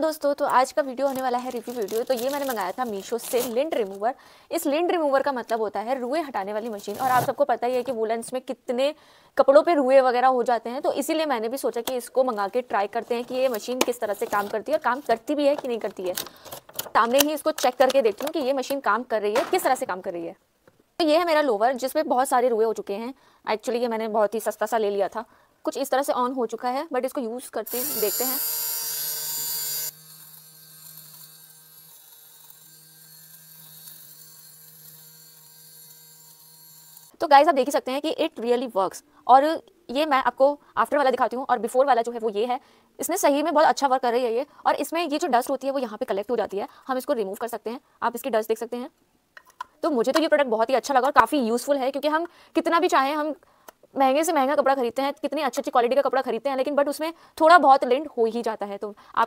नमस्कार दोस्तों तो आज का वीडियो होने वाला है रिव्यू वीडियो तो ये मैंने मंगाया था मीशो से लिंट रिमूवर इस लिंट रिमूवर का मतलब होता है रुए हटाने वाली मशीन और आप सबको पता ही है कि वुलेंस में कितने कपड़ों पे रुए वगैरह हो जाते हैं तो इसीलिए मैंने भी सोचा कि इसको मंगा के ट्राई करते हैं कि ये मशीन किस तरह से काम करती है और काम करती भी है कि नहीं करती है सामने ही इसको चेक करके देखती हूँ कि ये मशीन काम कर रही है किस तरह से काम कर रही है तो ये है मेरा लोवर जिसमें बहुत सारे रुए हो चुके हैं एक्चुअली ये मैंने बहुत ही सस्ता सा ले लिया था कुछ इस तरह से ऑन हो चुका है बट इसको यूज़ करते देखते हैं तो गाइज आप देख ही सकते हैं कि इट रियली वर्क और ये मैं आपको आफ्टर वाला दिखाती हूँ और बिफोर वाला जो है वो ये है इसने सही में बहुत अच्छा वर्क कर रही है ये और इसमें ये जो डस्ट होती है वो यहाँ पे कलेक्ट हो जाती है हम इसको रिमूव कर सकते हैं आप इसकी डस्ट देख सकते हैं तो मुझे तो ये प्रोडक्ट बहुत ही अच्छा लगा और काफ़ी यूज़फुल है क्योंकि हम कितना भी चाहें हम महंगे से महंगा कपड़ा खरीदते हैं कितनी अच्छी अच्छी क्वालिटी का कपड़ा खरीदते हैं लेकिन बट उसमें थोड़ा बहुत लेंट हो ही जाता है तो आप